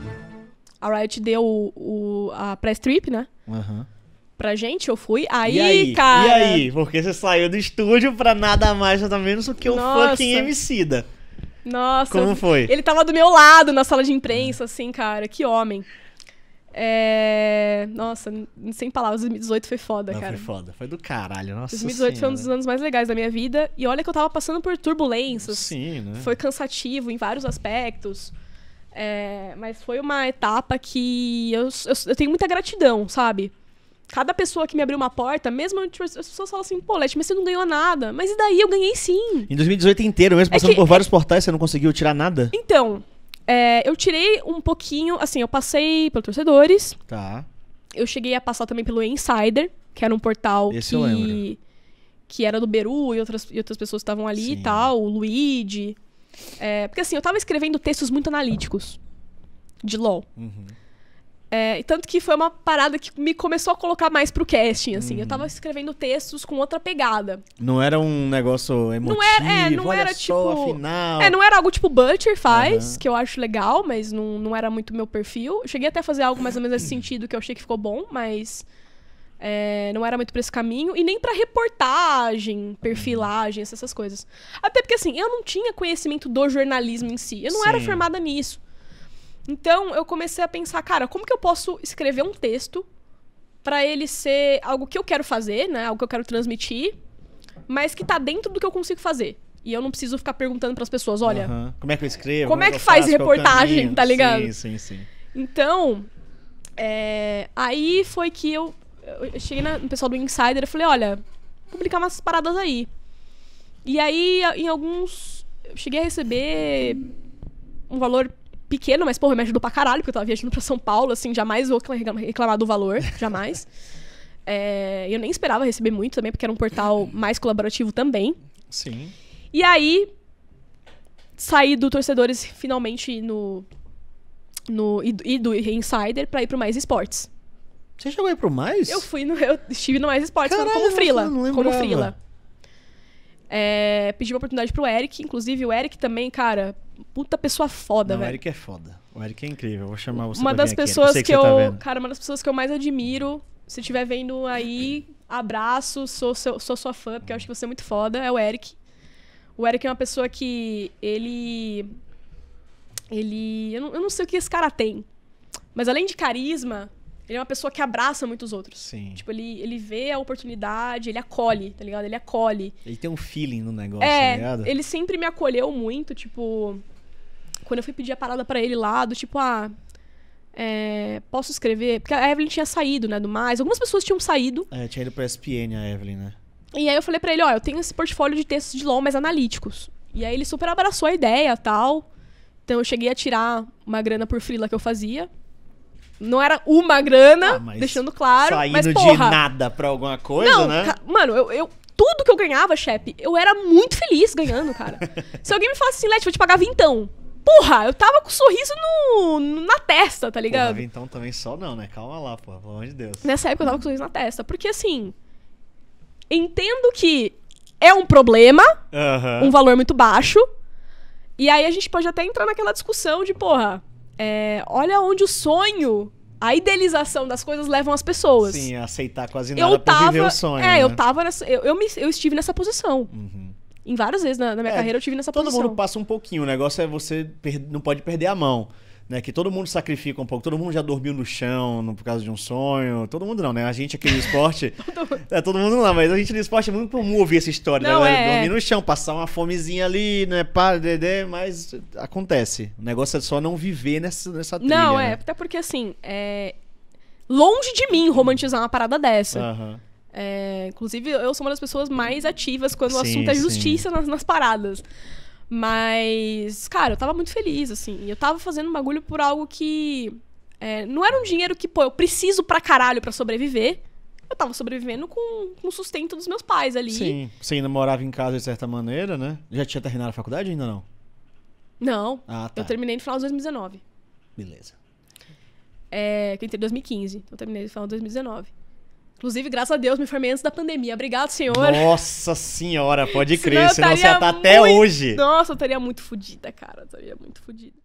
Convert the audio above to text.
fui. A Riot deu o, o a press trip, né? Uhum. Pra gente, eu fui. Aí, e aí, cara. E aí? Porque você saiu do estúdio pra nada mais, nada menos do que o Nossa. fucking Emicida. Nossa. Como foi? Ele tava do meu lado na sala de imprensa, assim, cara. Que homem. É... Nossa, sem palavras, 2018 foi foda, Não, cara. Foi foda, foi do caralho, nossa. 2018 senhora. foi um dos anos mais legais da minha vida. E olha que eu tava passando por turbulências. Sim, né? Foi cansativo em vários aspectos. É, mas foi uma etapa que eu, eu, eu, tenho muita gratidão, sabe? Cada pessoa que me abriu uma porta, mesmo tipo, as pessoas falam assim, pô, Leti, mas você não ganhou nada. Mas e daí? Eu ganhei sim. Em 2018 inteiro, mesmo é passando é que, por é vários é... portais, você não conseguiu tirar nada? Então, é, eu tirei um pouquinho, assim, eu passei pelo Torcedores. Tá. Eu cheguei a passar também pelo Insider, que era um portal Esse que... Eu lembro. Que era do Beru e outras, e outras pessoas estavam ali sim. e tal, o Luigi. É, porque assim, eu tava escrevendo textos muito analíticos de LOL. Uhum. É, tanto que foi uma parada que me começou a colocar mais pro casting, assim. Uhum. Eu tava uhum. escrevendo textos com outra pegada. Não era um negócio emocional não era, é, não era só, tipo. É, não era algo tipo Butcher faz, uhum. que eu acho legal, mas não, não era muito meu perfil. cheguei até a fazer algo mais ou menos nesse sentido que eu achei que ficou bom, mas é, não era muito pra esse caminho, e nem pra reportagem, perfilagem, essas coisas. Até porque, assim, eu não tinha conhecimento do jornalismo em si. Eu não Sim. era formada nisso. Então, eu comecei a pensar, cara, como que eu posso escrever um texto para ele ser algo que eu quero fazer, né? Algo que eu quero transmitir, mas que tá dentro do que eu consigo fazer. E eu não preciso ficar perguntando para as pessoas, olha, uhum. como é que eu escrevo? Como, é como é que faz faço, reportagem, tá ligado? Sim, sim, sim. Então, é... aí foi que eu eu cheguei no pessoal do Insider e falei, olha, publicar umas paradas aí. E aí, em alguns. Eu cheguei a receber um valor pequeno, mas, porra, me ajudou pra caralho, porque eu tava viajando pra São Paulo, assim, jamais vou reclamar do valor, jamais. é, eu nem esperava receber muito também, porque era um portal mais colaborativo também. Sim. E aí, saí do Torcedores finalmente no. no e, do, e do Insider pra ir pro Mais Esportes. Você chegou aí pro mais? Eu fui no. Eu estive no mais esportes Caralho, como Frila. Como Frila. É, pedi uma oportunidade pro Eric. Inclusive, o Eric também, cara, puta pessoa foda, velho. O Eric é foda. O Eric é incrível. Eu vou chamar você. Uma das pessoas aqui. que, que tá eu. Tá cara, uma das pessoas que eu mais admiro. Se estiver vendo aí, abraço, sou, seu, sou sua fã, porque eu acho que você é muito foda. É o Eric. O Eric é uma pessoa que. Ele. Ele. Eu não, eu não sei o que esse cara tem. Mas além de carisma, ele é uma pessoa que abraça muitos outros. Sim. Tipo, ele, ele vê a oportunidade, ele acolhe, tá ligado? Ele acolhe. Ele tem um feeling no negócio, é, tá ligado? Ele sempre me acolheu muito, tipo. Quando eu fui pedir a parada para ele lá, do tipo, ah. É, posso escrever? Porque a Evelyn tinha saído, né? Do mais. Algumas pessoas tinham saído. É, tinha ido pra SPN a Evelyn, né? E aí eu falei para ele, ó, eu tenho esse portfólio de textos de LOL, mas analíticos. E aí ele super abraçou a ideia tal. Então eu cheguei a tirar uma grana por frila que eu fazia não era uma grana, ah, deixando claro. Saindo mas, porra, de nada pra alguma coisa, não, né? Mano, eu, eu, Tudo que eu ganhava, chefe, eu era muito feliz ganhando, cara. Se alguém me falasse assim, Leti, vou te pagar vintão. Porra, eu tava com um sorriso no, na testa, tá ligado? Porra, vintão também só não, né? Calma lá, porra, pelo amor de Deus. Nessa época eu tava com um sorriso na testa. Porque assim. Entendo que é um problema, uh -huh. um valor muito baixo. E aí a gente pode até entrar naquela discussão de, porra, é, olha onde o sonho, a idealização das coisas levam as pessoas. Sim, é aceitar quase nada eu tava, pra viver o sonho. É, né? eu tava nessa, eu, eu, me, eu estive nessa posição. Uhum. Em várias vezes na, na minha é, carreira eu tive nessa todo posição. Todo mundo passa um pouquinho. O negócio é você per, não pode perder a mão né? Que todo mundo sacrifica um pouco, todo mundo já dormiu no chão no, por causa de um sonho. Todo mundo não, né? A gente aqui no esporte. todo... É, todo mundo não, mas a gente no esporte é muito comum ouvir essa história, não, né? É... Dormir no chão, passar uma fomezinha ali, né? Pá, dedê, mas acontece. O negócio é só não viver nessa, nessa trilha. Não, né? é, né? até porque assim, é longe de mim romantizar uma parada dessa. Uhum. É, inclusive, eu sou uma das pessoas mais ativas quando sim, o assunto é justiça nas, nas, paradas. Mas, cara, eu tava muito feliz, assim. Eu tava fazendo um bagulho por algo que. É, não era um dinheiro que, pô, eu preciso pra caralho pra sobreviver. Eu tava sobrevivendo com, com o sustento dos meus pais ali. Sim. Você ainda morava em casa de certa maneira, né? Já tinha terminado a faculdade ainda não? Não. Ah, tá. Eu terminei no final de 2019. Beleza. É, eu entrei em 2015. Então eu terminei no final de 2019. Inclusive, graças a Deus, me formei antes da pandemia. Obrigado, senhor. Nossa senhora, pode crer, senão, senão você ia tá muito... até hoje. Nossa, eu estaria muito fodida, cara. Eu estaria muito fodida.